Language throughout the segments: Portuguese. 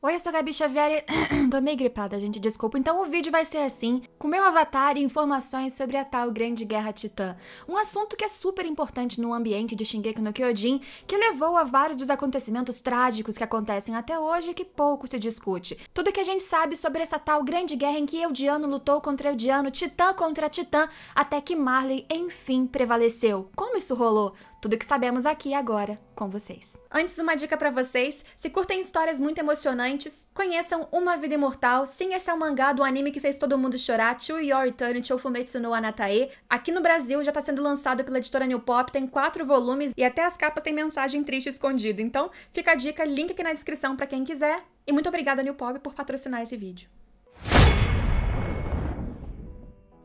Oi, eu sou a Gabi Xavier e... Tô meio gripada, gente, desculpa. Então o vídeo vai ser assim, com meu avatar e informações sobre a tal Grande Guerra Titã. Um assunto que é super importante no ambiente de Shingeki no Kyojin, que levou a vários dos acontecimentos trágicos que acontecem até hoje e que pouco se discute. Tudo que a gente sabe sobre essa tal Grande Guerra em que Eudiano lutou contra Eudiano, Titã contra Titã, até que Marley, enfim, prevaleceu. Como isso rolou? Tudo o que sabemos aqui agora com vocês. Antes, uma dica para vocês: se curtem histórias muito emocionantes, conheçam Uma Vida Imortal. Sim, esse é o um mangá do anime que fez todo mundo chorar, To Your Eternity ou Fumetsu no Anatae. Aqui no Brasil já está sendo lançado pela editora New Pop, tem quatro volumes e até as capas têm mensagem triste escondida. Então, fica a dica, link aqui na descrição para quem quiser. E muito obrigada, New Pop, por patrocinar esse vídeo.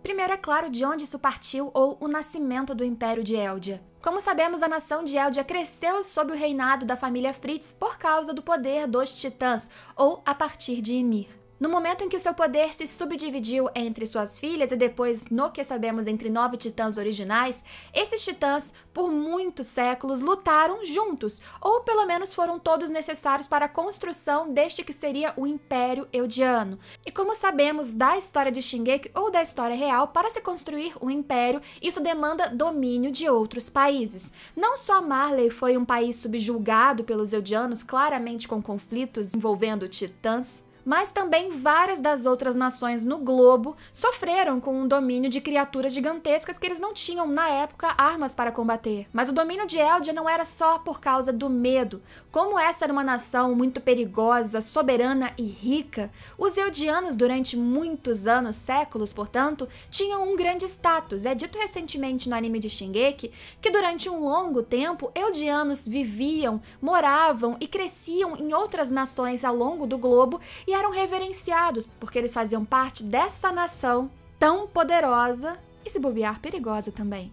Primeiro é claro de onde isso partiu ou o nascimento do Império de Eldia. Como sabemos, a nação de Eldia cresceu sob o reinado da família Fritz por causa do poder dos Titãs, ou a partir de Ymir. No momento em que o seu poder se subdividiu entre suas filhas e depois no que sabemos entre nove titãs originais, esses titãs, por muitos séculos, lutaram juntos, ou pelo menos foram todos necessários para a construção deste que seria o Império Eudiano. E como sabemos da história de Shingeki ou da história real, para se construir um império, isso demanda domínio de outros países. Não só Marley foi um país subjulgado pelos Eudianos, claramente com conflitos envolvendo titãs, mas também várias das outras nações no globo sofreram com o um domínio de criaturas gigantescas que eles não tinham, na época, armas para combater. Mas o domínio de Eldia não era só por causa do medo. Como essa era uma nação muito perigosa, soberana e rica, os Eldianos, durante muitos anos, séculos, portanto, tinham um grande status. É dito recentemente no anime de Shingeki que durante um longo tempo, Eldianos viviam, moravam e cresciam em outras nações ao longo do globo e eram reverenciados porque eles faziam parte dessa nação tão poderosa e se bobear perigosa também.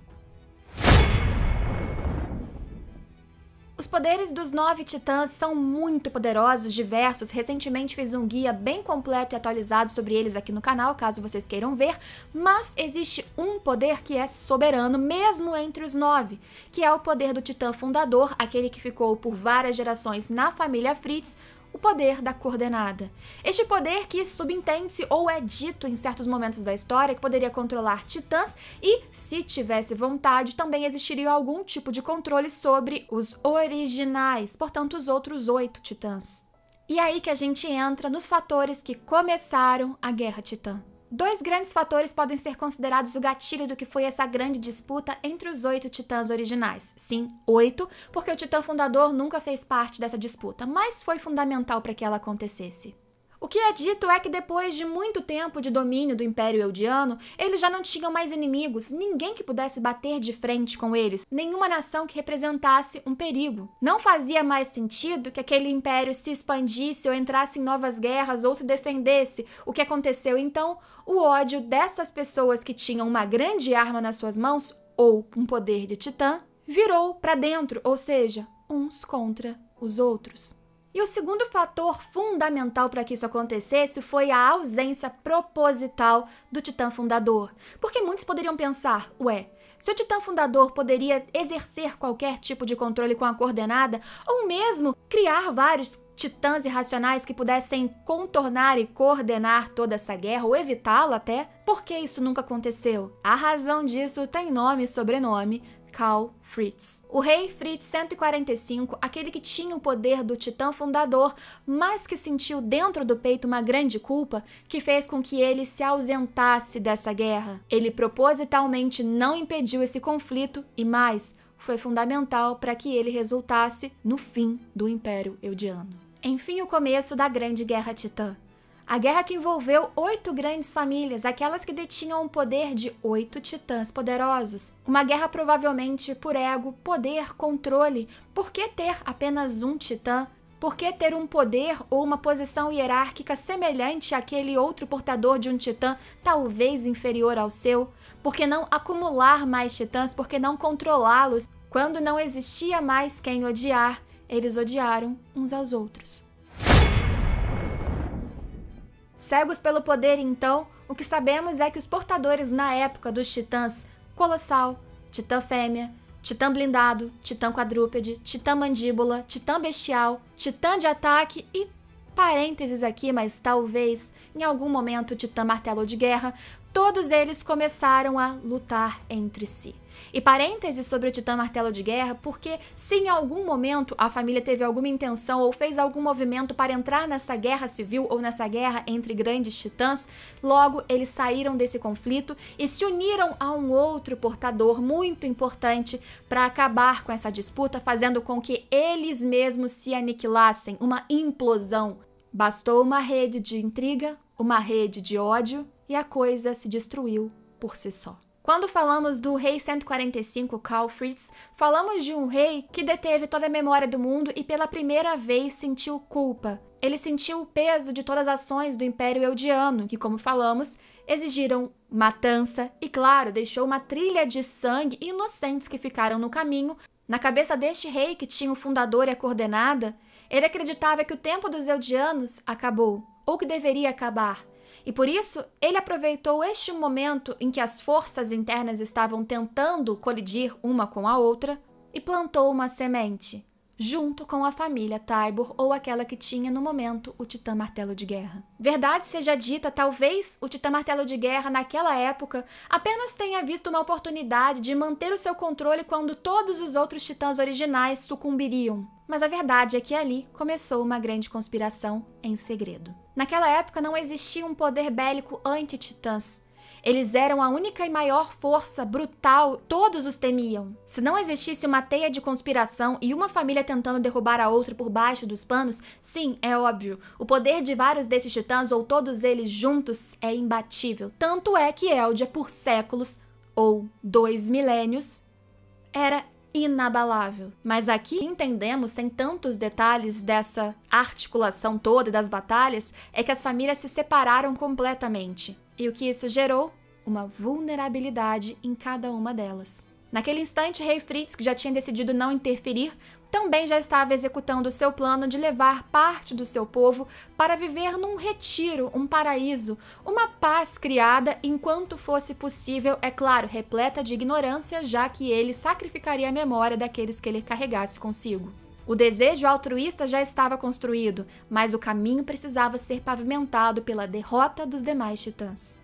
Os poderes dos nove titãs são muito poderosos, diversos. Recentemente fiz um guia bem completo e atualizado sobre eles aqui no canal, caso vocês queiram ver. Mas existe um poder que é soberano, mesmo entre os nove, que é o poder do titã fundador, aquele que ficou por várias gerações na família Fritz, o poder da coordenada. Este poder que subentende-se ou é dito em certos momentos da história que poderia controlar titãs e, se tivesse vontade, também existiria algum tipo de controle sobre os originais, portanto, os outros oito titãs. E é aí que a gente entra nos fatores que começaram a Guerra Titã. Dois grandes fatores podem ser considerados o gatilho do que foi essa grande disputa entre os oito titãs originais. Sim, oito, porque o titã fundador nunca fez parte dessa disputa, mas foi fundamental para que ela acontecesse. O que é dito é que depois de muito tempo de domínio do Império Eldiano, eles já não tinham mais inimigos, ninguém que pudesse bater de frente com eles, nenhuma nação que representasse um perigo. Não fazia mais sentido que aquele império se expandisse ou entrasse em novas guerras ou se defendesse. O que aconteceu então? O ódio dessas pessoas que tinham uma grande arma nas suas mãos ou um poder de titã virou para dentro, ou seja, uns contra os outros. E o segundo fator fundamental para que isso acontecesse foi a ausência proposital do Titã Fundador. Porque muitos poderiam pensar, ué, se o Titã Fundador poderia exercer qualquer tipo de controle com a coordenada, ou mesmo criar vários titãs irracionais que pudessem contornar e coordenar toda essa guerra, ou evitá-la até, por que isso nunca aconteceu? A razão disso tem nome e sobrenome, Karl Fritz. O rei Fritz 145, aquele que tinha o poder do titã fundador, mas que sentiu dentro do peito uma grande culpa que fez com que ele se ausentasse dessa guerra. Ele propositalmente não impediu esse conflito e mais, foi fundamental para que ele resultasse no fim do Império Eudiano. Enfim, o começo da Grande Guerra Titã. A guerra que envolveu oito grandes famílias, aquelas que detinham o poder de oito titãs poderosos. Uma guerra provavelmente por ego, poder, controle. Por que ter apenas um titã? Por que ter um poder ou uma posição hierárquica semelhante àquele outro portador de um titã, talvez inferior ao seu? Por que não acumular mais titãs? Por que não controlá-los? Quando não existia mais quem odiar, eles odiaram uns aos outros. Cegos pelo poder, então, o que sabemos é que os portadores na época dos titãs Colossal, Titã Fêmea, Titã Blindado, Titã Quadrúpede, Titã Mandíbula, Titã Bestial, Titã de Ataque e parênteses aqui, mas talvez em algum momento Titã Martelo de Guerra, todos eles começaram a lutar entre si. E parênteses sobre o Titã Martelo de Guerra, porque se em algum momento a família teve alguma intenção ou fez algum movimento para entrar nessa guerra civil ou nessa guerra entre grandes titãs, logo eles saíram desse conflito e se uniram a um outro portador muito importante para acabar com essa disputa, fazendo com que eles mesmos se aniquilassem uma implosão. Bastou uma rede de intriga, uma rede de ódio e a coisa se destruiu por si só. Quando falamos do rei 145 Karl Fritz, falamos de um rei que deteve toda a memória do mundo e pela primeira vez sentiu culpa. Ele sentiu o peso de todas as ações do Império Eudiano, que, como falamos, exigiram matança e, claro, deixou uma trilha de sangue e inocentes que ficaram no caminho. Na cabeça deste rei, que tinha o fundador e a coordenada, ele acreditava que o tempo dos Eudianos acabou, ou que deveria acabar. E por isso, ele aproveitou este momento em que as forças internas estavam tentando colidir uma com a outra e plantou uma semente, junto com a família Tybor ou aquela que tinha no momento o Titã Martelo de Guerra. Verdade seja dita, talvez o Titã Martelo de Guerra naquela época apenas tenha visto uma oportunidade de manter o seu controle quando todos os outros titãs originais sucumbiriam. Mas a verdade é que ali começou uma grande conspiração em segredo. Naquela época não existia um poder bélico anti-titãs. Eles eram a única e maior força brutal, todos os temiam. Se não existisse uma teia de conspiração e uma família tentando derrubar a outra por baixo dos panos, sim, é óbvio, o poder de vários desses titãs ou todos eles juntos é imbatível. Tanto é que Eldia, por séculos ou dois milênios, era inabalável. Mas aqui entendemos, sem tantos detalhes dessa articulação toda e das batalhas, é que as famílias se separaram completamente. E o que isso gerou? Uma vulnerabilidade em cada uma delas. Naquele instante, Rei Fritz, que já tinha decidido não interferir, também já estava executando seu plano de levar parte do seu povo para viver num retiro, um paraíso, uma paz criada enquanto fosse possível, é claro, repleta de ignorância, já que ele sacrificaria a memória daqueles que ele carregasse consigo. O desejo altruísta já estava construído, mas o caminho precisava ser pavimentado pela derrota dos demais titãs.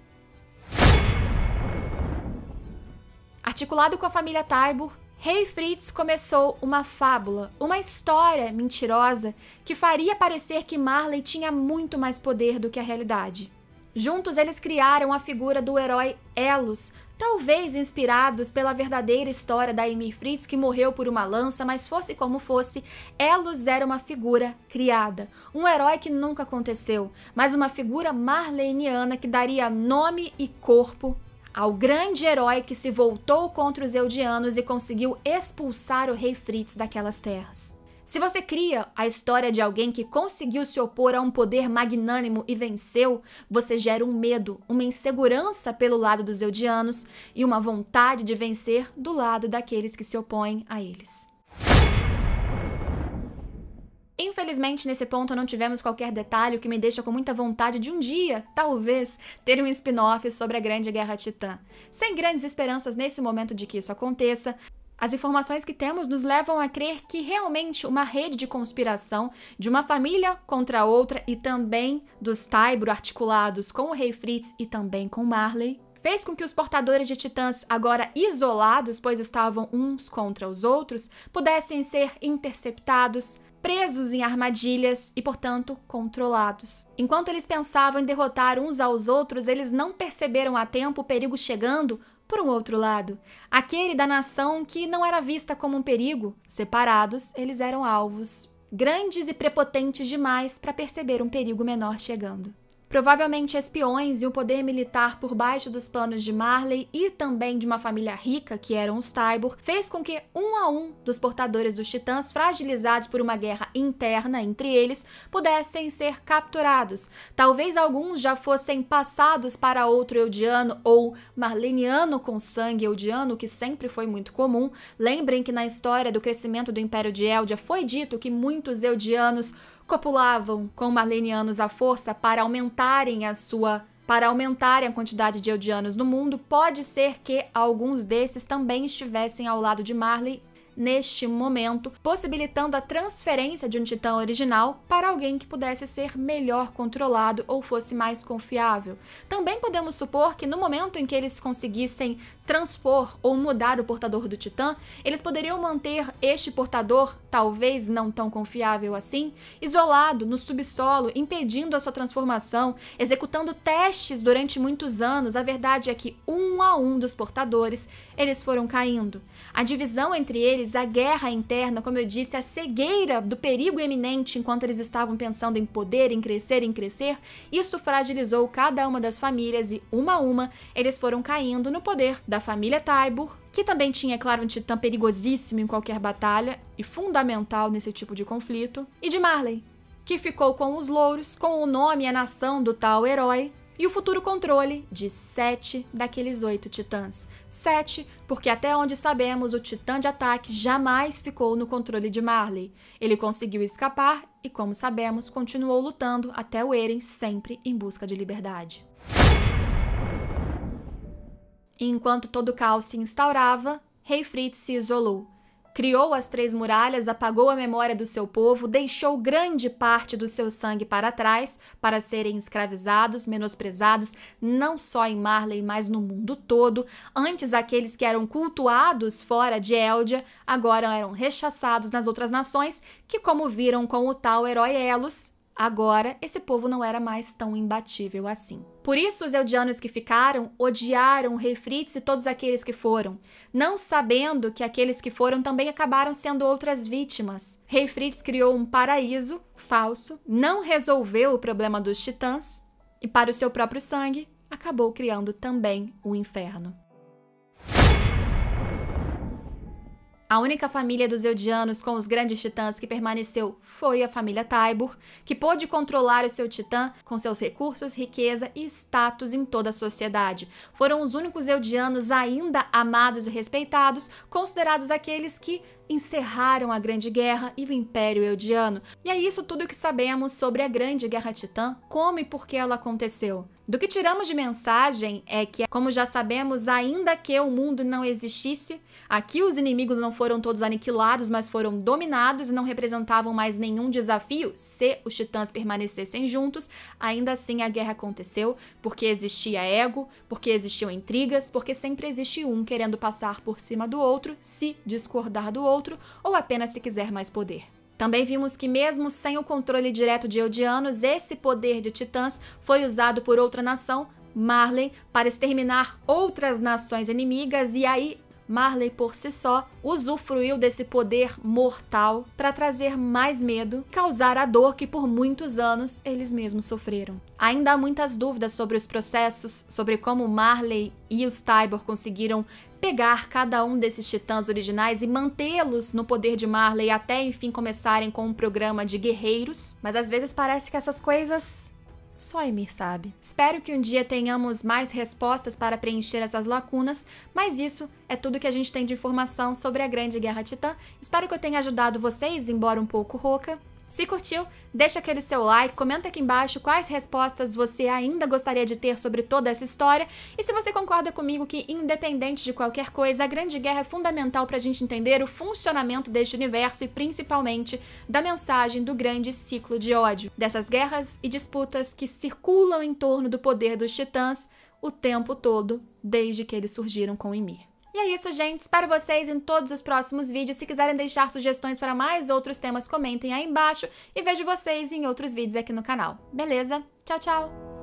Articulado com a família Taibur, Rei Fritz começou uma fábula, uma história mentirosa que faria parecer que Marley tinha muito mais poder do que a realidade. Juntos eles criaram a figura do herói Elos, talvez inspirados pela verdadeira história da Amy Fritz que morreu por uma lança, mas fosse como fosse, Elos era uma figura criada, um herói que nunca aconteceu, mas uma figura marleniana que daria nome e corpo ao grande herói que se voltou contra os Eldianos e conseguiu expulsar o rei Fritz daquelas terras. Se você cria a história de alguém que conseguiu se opor a um poder magnânimo e venceu, você gera um medo, uma insegurança pelo lado dos Eldianos e uma vontade de vencer do lado daqueles que se opõem a eles. Infelizmente, nesse ponto não tivemos qualquer detalhe, o que me deixa com muita vontade de um dia, talvez, ter um spin-off sobre a Grande Guerra Titã. Sem grandes esperanças nesse momento de que isso aconteça, as informações que temos nos levam a crer que realmente uma rede de conspiração de uma família contra a outra e também dos Taibro articulados com o Rei Fritz e também com Marley fez com que os portadores de titãs, agora isolados, pois estavam uns contra os outros, pudessem ser interceptados, presos em armadilhas e, portanto, controlados. Enquanto eles pensavam em derrotar uns aos outros, eles não perceberam a tempo o perigo chegando por um outro lado, aquele da nação que não era vista como um perigo, separados, eles eram alvos, grandes e prepotentes demais para perceber um perigo menor chegando. Provavelmente espiões e o poder militar por baixo dos planos de Marley e também de uma família rica, que eram os Tybor, fez com que um a um dos portadores dos Titãs, fragilizados por uma guerra interna entre eles, pudessem ser capturados. Talvez alguns já fossem passados para outro Eudiano ou Marleniano com sangue Eudiano, que sempre foi muito comum. Lembrem que na história do crescimento do Império de Eldia foi dito que muitos Eudianos copulavam com marlenianos à força para aumentarem a sua para aumentarem a quantidade de eldianos no mundo, pode ser que alguns desses também estivessem ao lado de Marley neste momento, possibilitando a transferência de um titã original para alguém que pudesse ser melhor controlado ou fosse mais confiável. Também podemos supor que no momento em que eles conseguissem transpor ou mudar o portador do titã, eles poderiam manter este portador, talvez não tão confiável assim, isolado no subsolo, impedindo a sua transformação, executando testes durante muitos anos. A verdade é que um a um dos portadores, eles foram caindo. A divisão entre eles a guerra interna, como eu disse, a cegueira do perigo iminente enquanto eles estavam pensando em poder, em crescer, em crescer, isso fragilizou cada uma das famílias e, uma a uma, eles foram caindo no poder da família Taibur, que também tinha, é claro, um titã perigosíssimo em qualquer batalha e fundamental nesse tipo de conflito, e de Marley, que ficou com os louros, com o nome e a nação do tal herói, e o futuro controle de sete daqueles oito titãs. Sete, porque até onde sabemos, o titã de ataque jamais ficou no controle de Marley. Ele conseguiu escapar e, como sabemos, continuou lutando até o Eren, sempre em busca de liberdade. enquanto todo o caos se instaurava, Rei Fritz se isolou criou as três muralhas, apagou a memória do seu povo, deixou grande parte do seu sangue para trás para serem escravizados, menosprezados, não só em Marley, mas no mundo todo. Antes, aqueles que eram cultuados fora de Eldia agora eram rechaçados nas outras nações, que, como viram com o tal herói Elos, agora esse povo não era mais tão imbatível assim. Por isso os eudianos que ficaram odiaram o rei Fritz e todos aqueles que foram, não sabendo que aqueles que foram também acabaram sendo outras vítimas. Rei Fritz criou um paraíso falso, não resolveu o problema dos titãs e para o seu próprio sangue acabou criando também o inferno. A única família dos Eudianos com os grandes titãs que permaneceu foi a família Taibur, que pôde controlar o seu titã com seus recursos, riqueza e status em toda a sociedade. Foram os únicos Eudianos ainda amados e respeitados, considerados aqueles que encerraram a Grande Guerra e o Império Eldiano. E é isso tudo que sabemos sobre a Grande Guerra Titã, como e por que ela aconteceu. Do que tiramos de mensagem é que, como já sabemos, ainda que o mundo não existisse, aqui os inimigos não foram todos aniquilados, mas foram dominados e não representavam mais nenhum desafio se os titãs permanecessem juntos. Ainda assim, a guerra aconteceu porque existia ego, porque existiam intrigas, porque sempre existe um querendo passar por cima do outro, se discordar do outro outro, ou apenas se quiser mais poder. Também vimos que, mesmo sem o controle direto de Eldianos, esse poder de titãs foi usado por outra nação, Marley, para exterminar outras nações inimigas, e aí Marley por si só usufruiu desse poder mortal para trazer mais medo, causar a dor que por muitos anos eles mesmos sofreram. Ainda há muitas dúvidas sobre os processos, sobre como Marley e os Tybor conseguiram pegar cada um desses titãs originais e mantê-los no poder de Marley até enfim começarem com um programa de guerreiros, mas às vezes parece que essas coisas só Emir sabe. Espero que um dia tenhamos mais respostas para preencher essas lacunas, mas isso é tudo que a gente tem de informação sobre a Grande Guerra Titã. Espero que eu tenha ajudado vocês, embora um pouco rouca. Se curtiu, deixa aquele seu like, comenta aqui embaixo quais respostas você ainda gostaria de ter sobre toda essa história e se você concorda comigo que, independente de qualquer coisa, a Grande Guerra é fundamental para a gente entender o funcionamento deste universo e principalmente da mensagem do grande ciclo de ódio, dessas guerras e disputas que circulam em torno do poder dos titãs o tempo todo desde que eles surgiram com Ymir. E é isso, gente. Espero vocês em todos os próximos vídeos. Se quiserem deixar sugestões para mais outros temas, comentem aí embaixo. E vejo vocês em outros vídeos aqui no canal. Beleza? Tchau, tchau!